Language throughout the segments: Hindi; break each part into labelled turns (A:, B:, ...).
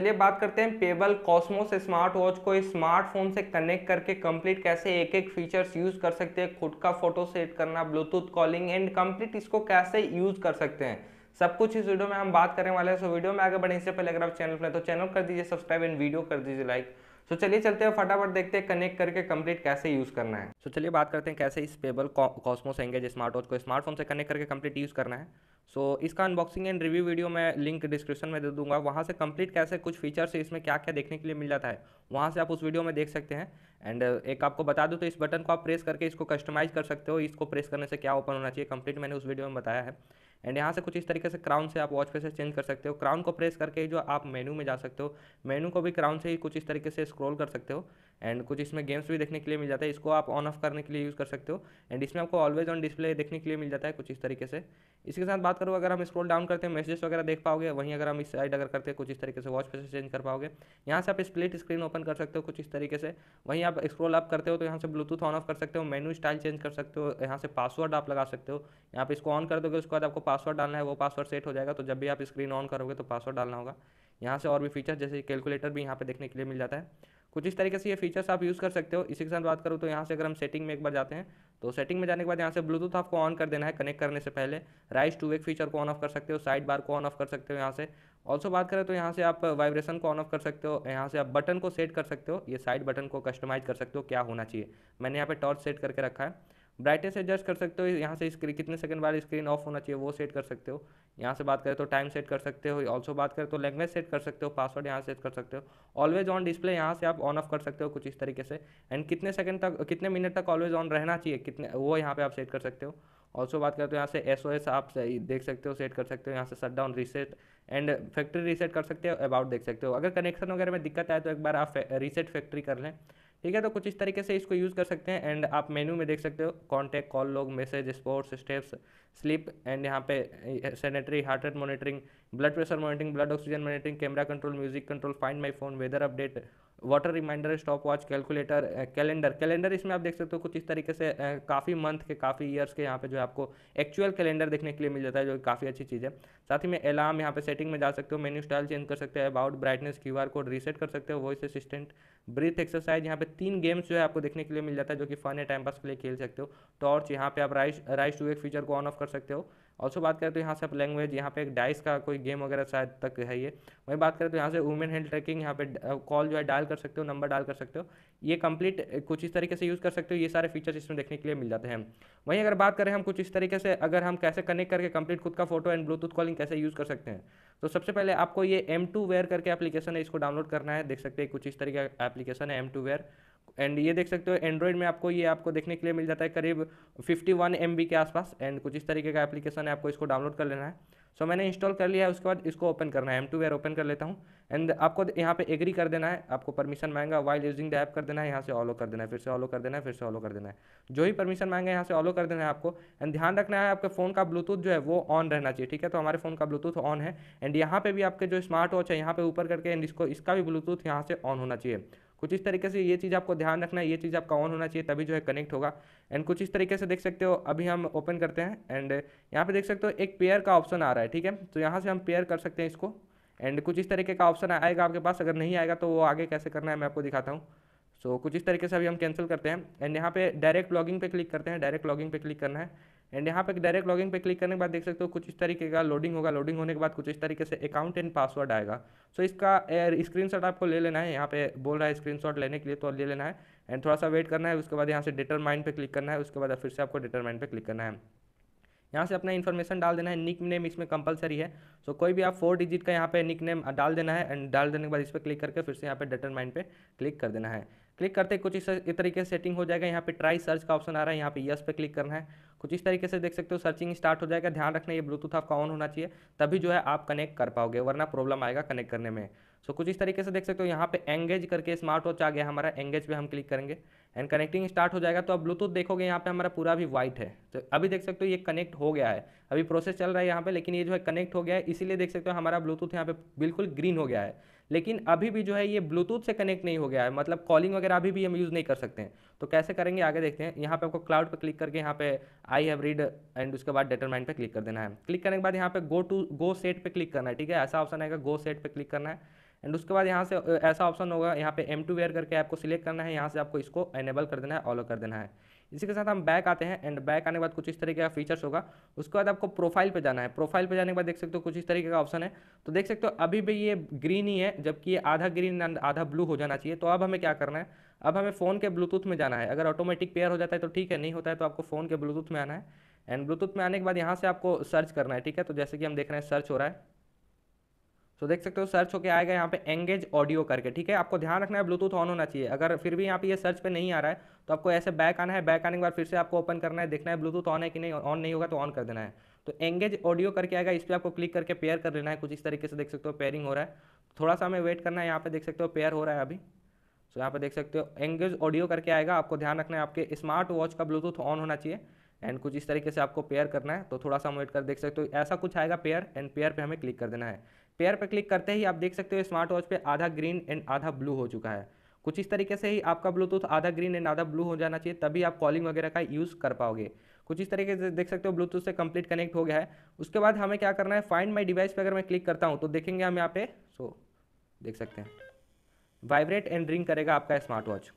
A: चलिए बात करते हैं पेबल कॉस्मोस स्मार्ट वॉच को स्मार्टफोन से कनेक्ट करके कंप्लीट कैसे एक एक फीचर्स यूज कर सकते हैं खुद का फोटो सेट करना ब्लूटूथ कॉलिंग एंड कंप्लीट इसको कैसे यूज कर सकते हैं सब कुछ इस वीडियो में हम बात करने वाले हैं सो वीडियो में आगे बढ़ने से पहले अगर आप चैनल पर तो चैनल कर दीजिए सब्सक्राइब एंड वीडियो कर दीजिए लाइक सो चलिए चलते हैं फटाफट देखते हैं कनेक्ट करके कंप्लीट कैसे यूज़ करना है सो चलिए बात करते हैं कैसे इस Pebble Cosmos engage smart watch को स्मार्टफोन से कनेक्ट करके कंप्लीट यूज़ करना है सो so, इसका अनबॉक्सिंग एंड रिव्यू वीडियो मैं लिंक डिस्क्रिप्शन में दे दूंगा वहाँ से कंप्लीट कैसे कुछ फीचर्स इसमें क्या क्या देखने के लिए मिल जाता है वहाँ से आप उस वीडियो में देख सकते हैं एंड uh, एक आपको बता दूँ तो इस बटन को आप प्रेस करके इसको कस्टमाइज़ कर सकते हो इसको प्रेस करने से क्या ओपन होना चाहिए कंप्लीट मैंने उस वीडियो में बताया है एंड यहाँ से कुछ इस तरीके से क्राउन से आप वॉच फेसेस चेंज कर सकते हो क्राउन को प्रेस करके जो आप मेनू में जा सकते हो मेनू को भी क्राउन से ही कुछ इस तरीके से स्क्रॉल कर सकते हो एंड कुछ इसमें गेम्स भी देखने के लिए मिल जाता है इसको आप ऑन ऑफ करने के लिए यूज़ कर सकते हो एंड इसमें आपको ऑलवेज ऑन डिस्प्ले देखने के लिए मिल जाता है कुछ इस तरीके से इसके साथ बात करूँ अगर हम स्क्रॉल डाउन करते हैं मैसेज वगैरह देख पाओगे वहीं अगर हम इस साइड अगर करते हैं कुछ इस तरीके से वॉच फेस चेंज कर पाओगे यहाँ से आप स्प्लिट स्क्रीन ओपन कर सकते हो कुछ इस तरीके से वहीं आप स्क्रोल अप करते हो तो यहाँ से ब्लूटूथ ऑन ऑफ कर सकते हो मेनू स्टाइल चेंज कर सकते हो यहाँ से पासवर्ड आप लगा सकते हो यहाँ पर इसको ऑन कर दोगे उसके बाद आपको पासवर्ड डालना है वो पासवर्ड सेट हो जाएगा तो जब भी आप स्क्रीन ऑन करोगे तो पासवर्ड डालना होगा यहाँ से और भी फीचर जैसे कैलकुलेटर भी यहाँ पर देखने के लिए मिल जाता है कुछ इस तरीके से ये फीचर्स आप यूज़ कर सकते हो इसी के साथ बात करूँ तो यहाँ से अगर हम सेटिंग में एक बार जाते हैं तो सेटिंग में जाने के बाद यहाँ से ब्लूटूथ आपको ऑन कर देना है कनेक्ट करने से पहले राइस टू वेक फीचर को ऑन ऑफ कर सकते हो साइड बार को ऑन ऑफ कर सकते हो यहाँ से ऑल्सो बात करें तो यहाँ से आप वाइब्रेशन को ऑन ऑफ कर सकते हो यहाँ से आप बटन को सेट कर सकते हो ये साइड बटन को कस्टमाइज कर सकते हो क्या होना चाहिए मैंने यहाँ पर टॉर्च सेट करके रखा है ब्राइटनेस एडजस्ट कर सकते हो यहाँ से स्क्रीन कितने सेकंड बाद स्क्रीन ऑफ होना चाहिए वो सेट कर सकते हो यहाँ से बात करें तो टाइम सेट कर सकते हो ऑल्सो बात करें तो लैंग्वेज सेट कर सकते हो पासवर्ड यहाँ सेट कर सकते हो ऑलवेज ऑन डिस्प्ले यहाँ से आप ऑन ऑफ कर सकते हो कुछ इस तरीके से एंड कितने सेकंड तक कितने मिनट तक ऑलवेज ऑन रहना चाहिए कितने वो यहाँ पे आप सेट कर सकते हो ऑल्सो बात करें तो यहाँ से एस ओ एस आप देख सकते हो सेट कर सकते हो यहाँ से shut down reset and factory reset कर सकते हो अबाउट देख सकते हो अगर कनेक्शन वगैरह में दिक्कत आए तो एक बार आप रीसेट फैक्ट्री कर लें ठीक है तो कुछ इस तरीके से इसको यूज़ कर सकते हैं एंड आप मेन्यू में देख सकते हो contact call log message sports steps sleep and यहाँ पे sanitary heart rate monitoring blood pressure monitoring blood oxygen monitoring camera control music control find my phone weather update water reminder stop watch calculator calendar calendar इसमें आप देख सकते हो कुछ इस तरीके से eh, काफ़ी मंथ के काफ़ी ईयर्स के यहाँ पे जो है आपको एक्चुअल कैलेंडर देखने के लिए मिल जाता है जो काफ़ी अच्छी चीज़ है साथ ही में अलार्म यहाँ पे सेटिंग में जा सकते हो मेन्यू स्टाइल चेंज कर सकते हो about brightness Q code reset कर सकते हो वॉइस असिस्टेंट ब्रीथ एक्सरसाइज यहाँ पे तीन गेम्स जो है आपको देखने के लिए मिल जाता है जो कि फन है टाइम पास के लिए खेल सकते हो टॉर्च यहाँ पे आप राइस राइस टू एक फीचर को ऑन ऑफ कर सकते हो ऑल्सो बात करें तो यहाँ से आप लैंग्वेज यहाँ पे एक डाइस का कोई गेम वगैरह शायद तक है ये वहीं बात करें तो यहाँ से वुमेन हैंड ट्रैकिंग यहाँ पे कॉल जो है डायल कर सकते हो नंबर डायल कर सकते हो ये कंप्लीट कुछ इस तरीके से यूज़ कर सकते हो ये सारे फीचर्स इसमें देखने के लिए मिल जाते हैं वहीं अगर बात करें हम कुछ इस तरीके से अगर हम कैसे कनेक्ट करके कंप्लीट खुद का फोटो एंड ब्लूटूथ कॉलिंग कैसे यूज़ कर सकते हैं तो सबसे पहले आपको ये एम टू वेयर करके एप्लीकेशन है इसको डाउनलोड करना है देख सकते हैं कुछ इस तरीके का एप्लीकेशन है एम टू वेयर एंड ये देख सकते हो एंड्रॉइड में आपको ये आपको देखने के लिए मिल जाता है करीब 51 वन के आसपास एंड कुछ इस तरीके का एप्लीकेशन है आपको इसको डाउनलोड कर लेना है सो मैंने इंस्टॉल कर लिया है उसके बाद इसको ओपन करना है एम टू वेयर ओपन कर लेता हूँ एंड आपको यहाँ पे एग्री कर देना है आपको परमिशन मांगा वाइल यूजिंग द ऐप कर देना है यहाँ से ऑलो कर देना है फिर से ऑलो कर देना है फिर से ऑलो कर देना है जो ही परमिशन मांगा यहाँ से ऑलो कर देना है आपको एंड ध्यान रखना है आपके फ़ोन का ब्लूटूथ जो है वो ऑन रहना चाहिए ठीक है तो हमारे फ़ोन का ब्लूटूथ ऑन है एंड यहाँ पर भी आपके जो स्मार्ट वॉच है यहाँ पर ऊपर करके एंड इसको इसका भी ब्लूटूथ यहाँ से ऑन होना चाहिए कुछ इस तरीके से ये चीज़ आपको ध्यान रखना है ये चीज़ आपका ऑन होना चाहिए तभी जो है कनेक्ट होगा एंड कुछ इस तरीके से देख सकते हो अभी हम ओपन करते हैं एंड यहाँ पे देख सकते हो एक पेयर का ऑप्शन आ रहा है ठीक है तो यहाँ से हम पेयर कर सकते हैं इसको एंड कुछ इस तरीके का ऑप्शन आएगा आपके पास अगर नहीं आएगा तो वो आगे कैसे करना है मैं आपको दिखाता हूँ सो so, कुछ इस तरीके से अभी हम कैंसिल करते हैं एंड यहाँ पे डायरेक्ट लॉगिंग पे क्लिक करते हैं डायरेक्ट लॉगिंग पे क्लिक करना है एंड यहाँ पे डायरेक्ट लॉगिंग पे क्लिक करने के बाद देख सकते हो कुछ इस तरीके का लोडिंग होगा लोडिंग होने के बाद कुछ इस तरीके से अकाउंट एंड पासवर्ड आएगा सो so, इसका स्क्रीनशॉट आपको ले लेना है यहाँ पे बोल रहा है स्क्रीनशॉट लेने के लिए तो ले लेना है एंड थोड़ा सा वेट करना है उसके बाद यहाँ से डिटरमाइन पे क्लिक करना है उसके बाद फिर से आपको डिटरमाइन पे क्लिक करना है यहाँ से अपना इन्फॉर्मेशन डाल देना है निक नेम इसमें कंपलसरी है सो कोई भी आप फोर डिजिट का यहाँ पे निक नेम डाल देना है एंड डाल देने के बाद इस पर क्लिक करके फिर से यहाँ पे माइंड पे क्लिक कर देना है क्लिक करते कुछ इस तरीके से सेटिंग हो जाएगा यहाँ पे ट्राई सर्च का ऑप्शन आ रहा है यहाँ पे यस पे क्लिक करना है कुछ इस तरीके से देख सकते हो सर्चिंग स्टार्ट हो जाएगा ध्यान रखना ये ब्लूटूथ आपका ऑन होना चाहिए तभी जो है आप कनेक्ट कर पाओगे वरना प्रॉब्लम आएगा कनेक्ट करने में सो कुछ इस तरीके से देख सकते हो यहाँ पे एंगेज करके स्मार्ट वॉच आ गया हमारा एंगेज पे हम क्लिक करेंगे एंड कनेक्टिंग स्टार्ट हो जाएगा तो अब ब्लूटूथ देखोगे यहाँ पे हमारा पूरा भी वाइट है तो अभी देख सकते हो ये कनेक्ट हो गया है अभी प्रोसेस चल रहा है यहाँ पे लेकिन ये जो है कनेक्ट हो गया है इसीलिए देख सकते हो हमारा ब्लूटूथ यहाँ पे बिल्कुल ग्रीन हो गया है लेकिन अभी भी जो है ये ब्लूटूथ से कनेक्ट नहीं हो गया है मतलब कॉलिंग वगैरह अभी भी हम यूज़ नहीं कर सकते हैं तो कैसे करेंगे आगे देखते हैं यहाँ पे आपको क्लाउड पे क्लिक करके यहाँ पे आई हैव रीड एंड उसके बाद डेटरमाइंड पे क्लिक कर देना है क्लिक करने के बाद यहाँ पे गो टू गो सेट पे क्लिक करना है ठीक है ऐसा ऑप्शन आएगा गो सेट पे क्लिक करना है एंड उसके बाद यहाँ से ऐसा ऑप्शन होगा यहाँ पे एम टू वेयर करके आपको सिलेक्ट करना है यहाँ से आपको इसको एनेबल कर देना है ऑलो कर देना है इसी के साथ हम बैक आते हैं एंड बैक आने के बाद कुछ इस तरीके का फीचर्स होगा उसके बाद आपको प्रोफाइल पे जाना है प्रोफाइल पे जाने के बाद देख सकते हो कुछ इस तरीके का ऑप्शन है तो देख सकते हो अभी भी ये ग्रीन ही है जबकि ये आधा ग्रीन एंड आधा ब्लू हो जाना चाहिए तो अब हमें क्या करना है अब हमें फ़ोन के ब्लूटूथ में जाना है अगर ऑटोमेटिक पेयर हो जाता है तो ठीक है नहीं होता है तो आपको फ़ोन के ब्लूटूथ में आना है एंड ब्लूटूथ में आने के बाद यहाँ से आपको सर्च करना है ठीक है तो जैसे कि हम देख रहे हैं सर्च हो रहा है तो देख सकते हो सर्च होके आएगा यहाँ पे एंगेज ऑडियो करके ठीक है आपको ध्यान रखना है ब्लूटूथ ऑन होना चाहिए अगर फिर भी यहाँ पे ये सर्च पे नहीं आ रहा है तो आपको ऐसे बैक आना है बैक आने के बाद फिर से आपको ओपन करना है देखना है ब्लूटूथ ऑन है कि नहीं ऑन नहीं होगा तो ऑन कर देना है तो एंगेज ऑडियो करके आएगा इस पर आपको क्लिक करके पेयर कर लेना है कुछ इस तरीके से देख सकते हो पेयरिंग हो रहा है थोड़ा सा हमें वेट करना है यहाँ पे देख सकते हो पेयर हो रहा है अभी सो यहाँ पर देख सकते हो एंगेज ऑडियो करके आएगा आपको ध्यान रखना है आपके स्मार्ट वॉच का ब्लूटूथ ऑन होना चाहिए एंड कुछ इस तरीके से आपको पेयर करना है तो थोड़ा सा हम वेट कर देख सकते हो ऐसा कुछ आएगा पेयर एंड पेयर पर हमें क्लिक कर देना है पेयर पर क्लिक करते ही आप देख सकते हो स्मार्ट वॉच पर आधा ग्रीन एंड आधा ब्लू हो चुका है कुछ इस तरीके से ही आपका ब्लूटूथ आधा ग्रीन एंड आधा ब्लू हो जाना चाहिए तभी आप कॉलिंग वगैरह का यूज़ कर पाओगे कुछ इस तरीके से देख सकते हो ब्लूटूथ से कंप्लीट कनेक्ट हो गया है उसके बाद हमें क्या करना है फाइंड माई डिवाइस पर अगर मैं क्लिक करता हूँ तो देखेंगे हम यहाँ पे सो देख सकते हैं वाइब्रेट एंड रिंग करेगा आपका स्मार्ट वॉच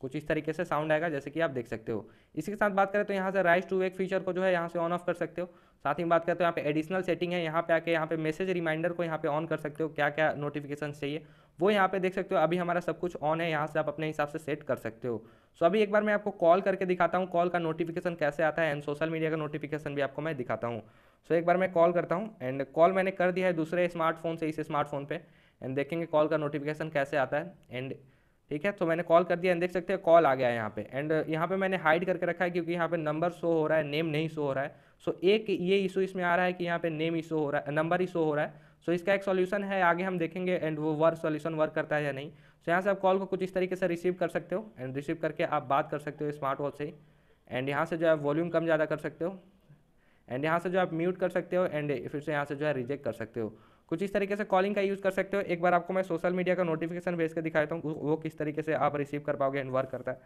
A: कुछ इस तरीके से साउंड आएगा जैसे कि आप देख सकते हो इसी के साथ बात करें तो यहाँ से राइस टू वेक फीचर को जो है यहाँ से ऑन ऑफ कर सकते हो साथ ही बात करें तो यहाँ पे एडिशनल सेटिंग है यहाँ पे आके यहाँ पे मैसेज रिमाइंडर को यहाँ पे ऑन कर सकते हो क्या क्या नोटिफिकेशन चाहिए वो यहाँ पे देख सकते हो अभी हमारा सब कुछ ऑन है यहाँ से आप अपने हिसाब से सेट कर सकते हो सो अभी एक बार मैं आपको कॉल करके दिखाता हूँ कॉल का नोटिफिकेशन कैसे आता है एंड सोशल मीडिया का नोटिफिकेशन भी आपको मैं दिखाता हूँ सो एक बार मैं कॉल करता हूँ एंड कॉल मैंने कर दिया है दूसरे स्मार्टफोन से इस स्मार्टफोन पर एंड देखेंगे कॉल का नोटिफिकेशन कैसे आता है एंड ठीक है तो मैंने कॉल कर दिया देख सकते हैं कॉल आ गया है यहाँ पे एंड uh, यहाँ पे मैंने हाइड करके रखा है क्योंकि यहाँ पे नंबर शो हो रहा है नेम नहीं शो हो रहा है सो so, एक ये इशू इसमें आ रहा है कि यहाँ पे नेम इशो हो रहा है नंबर ही शो हो रहा है सो so, इसका एक सॉल्यूशन है आगे हम देखेंगे एंड वो वर्क सॉल्यूशन वर्क करता है या नहीं सो so, यहाँ से आप कॉल को कुछ इस तरीके से रिसीव कर सकते हो एंड रिसीव करके आप बात कर सकते हो स्मार्ट वॉच से ही एंड यहाँ से जो है वॉल्यूम कम ज़्यादा कर सकते हो एंड यहाँ से जो आप म्यूट कर सकते हो एंड फिर से यहाँ से जो है रिजेक्ट कर सकते हो कुछ इस तरीके से कॉलिंग का यूज़ कर सकते हो एक बार आपको मैं सोशल मीडिया का नोटिफिकेशन भेज कर दिखाता हूँ वो किस तरीके से आप रिसीव कर पाओगे एंड वर्क करता है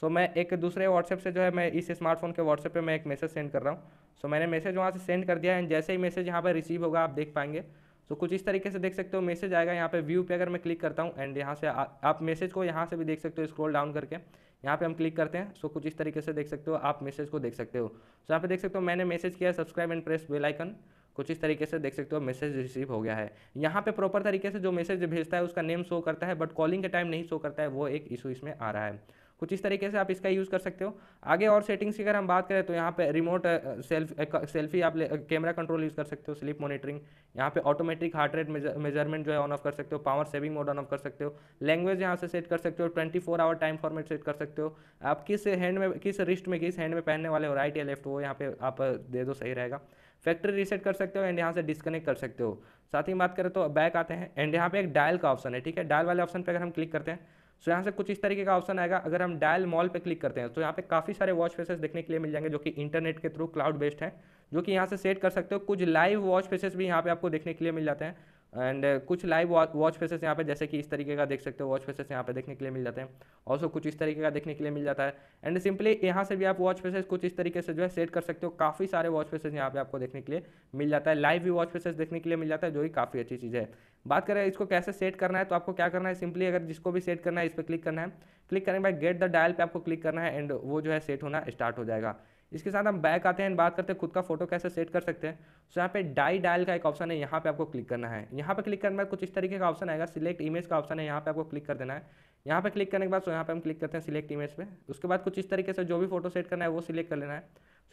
A: सो so, मैं एक दूसरे व्हाट्सएप से जो है मैं इस स्मार्टफोन के व्हाट्सएप पे मैं एक मैसेज सेंड कर रहा हूँ सो so, मैंने मैसेज वहाँ से सेंड कर दिया एंड जैसे ही मैसेज यहाँ पर रिसीव होगा आप देख पाएंगे सो so, कुछ इस तरीके से देख सकते हो मैसेज आएगा यहाँ पे व्यू पे अगर मैं क्लिक करता हूँ एंड यहाँ से आ, आप मैसेज को यहाँ से भी देख सकते हो स्क्रॉल डाउन करके यहाँ पे हम क्लिक करते हैं सो so, कुछ इस तरीके से देख सकते हो आप मैसेज को देख सकते हो सो so, यहाँ पे देख सकते हो मैंने मैसेज किया सब्सक्राइब एंड प्रेस बेलाइकन कुछ इस तरीके से देख सकते हो मैसेज रिसीव हो गया है यहाँ पे प्रॉपर तरीके से जो मैसेज भेजता है उसका नेम शो करता है बट कॉलिंग के टाइम नहीं शो करता है वो एक इशू इसमें आ रहा है कुछ इस तरीके से आप इसका यूज़ कर सकते हो आगे और सेटिंग्स की अगर हम बात करें तो यहाँ पे रिमोट सेल्फ सेल्फी आप कैमरा कंट्रोल यूज़ कर सकते हो स्लीप मॉनिटरिंग यहाँ पे ऑटोमेटिक हार्ट रेट मेजरमेंट जो है ऑन ऑफ कर सकते हो power saving mode on off कर सकते हो लैंग्वेज यहाँ से सेट कर सकते हो twenty four hour time format set कर सकते हो आप किस हैंड में किस रिस्ट में किस हैंड में पहनने वाले हो राइट या लेफ्ट वो यहाँ पे आप दे दो सही रहेगा फैक्ट्री रीसेट कर सकते हो एंड यहाँ से डिस्कनेक्ट कर सकते हो साथ ही बात करें तो बैक आते हैं एंड यहाँ पे एक डायल का ऑप्शन है ठीक है डायल वाले ऑप्शन पर अगर हम क्लिक करते हैं सो यहाँ से कुछ इस तरीके का ऑप्शन आएगा अगर हम डायल मॉल पे क्लिक करते हैं तो यहाँ पे काफ़ी सारे वॉच फेसेस देखने के लिए मिल जाएंगे जो कि इंटरनेट के थ्रू क्लाउड बेस्ड हैं जो कि यहाँ से सेट कर सकते हो कुछ लाइव वॉच फेसेस भी यहाँ पे आपको देखने के लिए मिल जाते हैं एंड uh, कुछ लाइव वॉच फेसेस यहाँ पे जैसे कि इस तरीके का देख सकते हो वॉच फेसेस यहाँ पे देखने के लिए मिल जाते हैं ऑल्सो कुछ इस तरीके का देखने के लिए मिल जाता है एंड सिंपली यहाँ से भी आप वॉच फेसेस कुछ इस तरीके से जो है सेट कर सकते हो काफ़ी सारे वॉच फेसेस यहाँ पे आपको देखने के लिए मिल जाता है लाइव भी वॉच फेसेस देखने के लिए मिल जाता है जो कि काफ़ी अच्छी चीज़ है बात करें इसको कैसे सेट करना है तो आपको क्या करना है सिंपली अगर जिसको भी सेट करना है इस पर क्लिक करना है क्लिक करने के बाद गेट द डायल पर आपको क्लिक करना है एंड वो जो है सेट होना स्टार्ट हो जाएगा इसके साथ हम बैक आते हैं बात करते हैं खुद का फोटो कैसे सेट कर सकते हैं सो यहाँ पे डाई डायल का एक ऑप्शन है यहाँ पे आपको क्लिक करना है यहाँ पे क्लिक करने में बाद कुछ इस तरीके का ऑप्शन आएगा सिलेक्ट इमेज का ऑप्शन है यहाँ पे आपको क्लिक कर देना है यहाँ पे क्लिक करने के बाद सो यहाँ पे हम क्लिक करते हैं सिलेक्ट इमेज पे उसके बाद कुछ इस तरीके से जो भी फोटो सेट करना है वो सिलेक्ट कर लेना है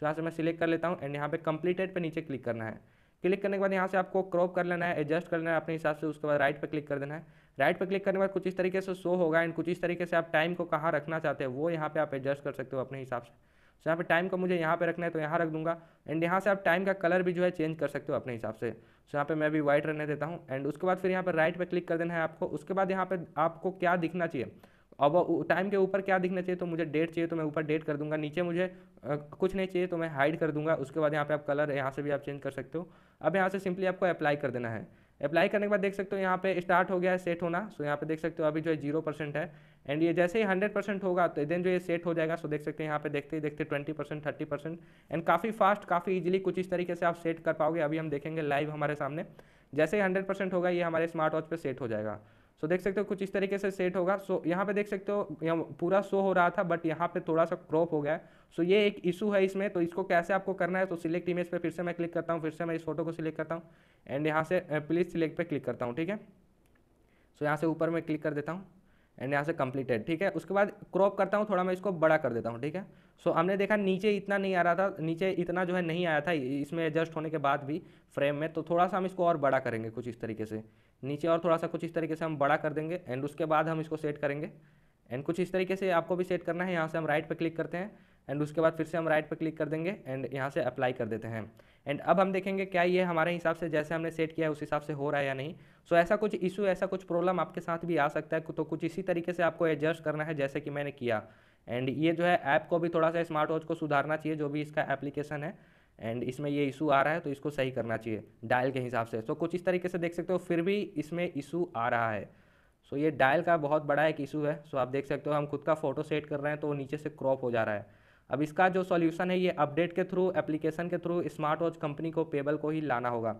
A: सो यहाँ से मैं सिलेक्ट कर लेता हूँ एंड यहाँ पे कंप्लीटेड पे नीचे क्लिक करना है क्लिक करने के बाद यहाँ से आपको क्रॉप कर लेना है एडजस्ट कर लेना है अपने हिसाब से उसके बाद राइट पर क्लिक कर देना है राइट पर क्लिक करने के बाद कुछ इस तरीके से शो होगा एंड कुछ इस तरीके से आप टाइम को कहाँ रखना चाहते हैं वो यहाँ पे आप एडजस्ट कर सकते हो अपने हिसाब से सो यहाँ पे टाइम का मुझे यहाँ पे रखना है तो यहाँ रख दूंगा एंड यहाँ से आप टाइम का कलर भी जो है चेंज कर सकते हो अपने हिसाब से सो यहाँ पे मैं भी वाइट रहने देता हूँ एंड उसके बाद फिर यहाँ पे राइट पे क्लिक कर देना है आपको उसके बाद यहाँ पे आपको क्या दिखना चाहिए अब टाइम के ऊपर क्या दिखना चाहिए तो मुझे डेट चाहिए तो मैं ऊपर डेट कर दूंगा नीचे मुझे आ, कुछ नहीं चाहिए तो मैं हाइड कर दूंगा उसके बाद यहाँ पे आप कलर यहाँ से भी आप चेंज कर सकते हो अब यहाँ से सिंपली आपको अप्लाई कर देना है अप्लाई करने के बाद देख सकते हो यहाँ पे स्टार्ट हो गया है सेट होना सो यहाँ पे देख सकते हो अभी जो है जीरो परसेंट है एंड ये जैसे ही हंड्रेड परसेंट होगा तो देन जो ये सेट हो जाएगा सो देख सकते हैं यहाँ पे देखते ही देखते twenty percent thirty percent and काफ़ी फास्ट काफ़ी इजीली कुछ इस तरीके से आप सेट कर पाओगे अभी हम देखेंगे लाइव हमारे सामने जैसे ही हंड्रेड परसेंट होगा ये हमारे स्मार्ट वॉच पर सेट हो जाएगा सो देख सकते हो कुछ इस तरीके से सेट होगा सो यहाँ पे देख सकते हो यहाँ पूरा शो हो रहा था बट यहाँ पर थोड़ा सा क्रॉप हो गया है सो ये एक इशू है इसमें तो इसको कैसे आपको करना है तो सिलेक्ट इमेज पर फिर से मैं क्लिक करता हूँ फिर से मैं इस फोटो को सिलेक्ट करता हूँ एंड यहाँ से प्लीज़ सिलेक्ट पर क्लिक करता हूँ ठीक है सो यहाँ से ऊपर मैं क्लिक कर देता हूँ एंड यहाँ से कंप्लीटेड ठीक है उसके बाद क्रॉप करता हूँ थोड़ा मैं इसको बड़ा कर देता हूँ ठीक है सो so, हमने देखा नीचे इतना नहीं आ रहा था नीचे इतना जो है नहीं आया था इसमें एडजस्ट होने के बाद भी फ्रेम में तो थोड़ा सा हम इसको और बड़ा करेंगे कुछ इस तरीके से नीचे और थोड़ा सा कुछ इस तरीके से हम बड़ा कर देंगे एंड उसके बाद हम इसको सेट करेंगे एंड कुछ इस तरीके से आपको भी सेट करना है यहाँ से हम राइट पर क्लिक करते हैं एंड उसके बाद फिर से हम राइट पर क्लिक कर देंगे एंड यहाँ से अप्लाई कर देते हैं एंड अब हम देखेंगे क्या ये हमारे हिसाब से जैसे हमने सेट किया है उस हिसाब से हो रहा है या नहीं सो so, ऐसा कुछ इशू ऐसा कुछ प्रॉब्लम आपके साथ भी आ सकता है तो कुछ इसी तरीके से आपको एडजस्ट करना है जैसे कि मैंने किया एंड ये जो है ऐप को भी थोड़ा सा स्मार्ट वॉच को सुधारना चाहिए जो भी इसका एप्लीकेशन है एंड इसमें ये इशू आ रहा है तो इसको सही करना चाहिए डायल के हिसाब से सो so, कुछ इस तरीके से देख सकते हो फिर भी इसमें इशू आ रहा है सो so, ये डायल का बहुत बड़ा एक इशू है सो so, आप देख सकते हो हम खुद का फोटो सेट कर रहे हैं तो नीचे से क्रॉप हो जा रहा है अब इसका जो सॉल्यूशन है ये अपडेट के थ्रू एप्लीकेशन के थ्रू स्मार्ट वॉच कंपनी को पेबल को ही लाना होगा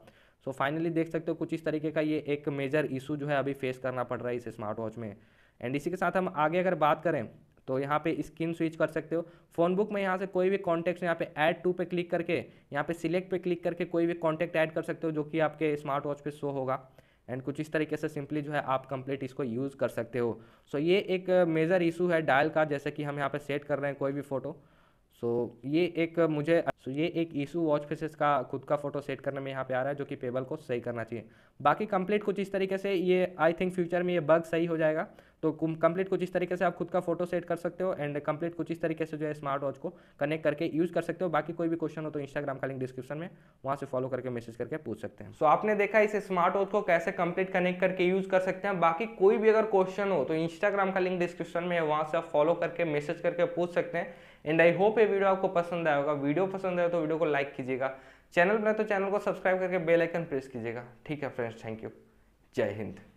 A: सो so फाइनली देख सकते हो कुछ इस तरीके का ये एक मेजर इशू जो है अभी फेस करना पड़ रहा है इस स्मार्ट वॉच में एंड इसी के साथ हम आगे अगर बात करें तो यहाँ पे स्क्रीन स्विच कर सकते हो फोन बुक में यहाँ से कोई भी कॉन्टैक्ट यहाँ पे ऐड टू पे क्लिक करके यहाँ पे सिलेक्ट पे क्लिक करके कोई भी कॉन्टैक्ट ऐड कर सकते हो जो कि आपके स्मार्ट वॉच पे शो होगा एंड कुछ इस तरीके से सिंपली जो है आप कंप्लीट इसको यूज़ कर सकते हो सो so, ये एक मेजर इशू है डायल का जैसे कि हम यहाँ पर सेट कर रहे हैं कोई भी फोटो सो so, ये एक मुझे so, ये एक ईशू वॉच फेसेस का खुद का फोटो सेट करने में यहाँ पे आ रहा है जो कि पेबल को सही करना चाहिए बाकी कंप्लीट कुछ इस तरीके से ये आई थिंक फ्यूचर में ये बग सही हो जाएगा तो कंप्लीट कुछ इस तरीके से आप खुद का फोटो सेट कर सकते हो एंड कंप्लीट कुछ इस तरीके से जो है स्मार्ट वॉच को कनेक्ट करके यूज़ कर सकते हो बाकी कोई भी क्वेश्चन हो तो इंस्टाग्राम का लिंक डिस्क्रिप्शन में वहाँ से फॉलो करके मैसेज करके पूछ सकते हैं सो so, आपने देखा इसे स्मार्ट वॉच को कैसे कंप्लीट कनेक्ट करके यूज़ कर सकते हैं बाकी कोई भी अगर क्वेश्चन हो तो इंस्टाग्राम का लिंक डिस्क्रिप्शन में वहाँ से आप फॉलो करके मैसेज करके पूछ सकते हैं एंड आई होप ये वीडियो आपको पसंद आएगा वीडियो पसंद आए तो वीडियो को लाइक कीजिएगा चैनल पर तो चैनल को सब्सक्राइब करके बेल आइकन प्रेस कीजिएगा ठीक है फ्रेंड्स थैंक यू जय हिंद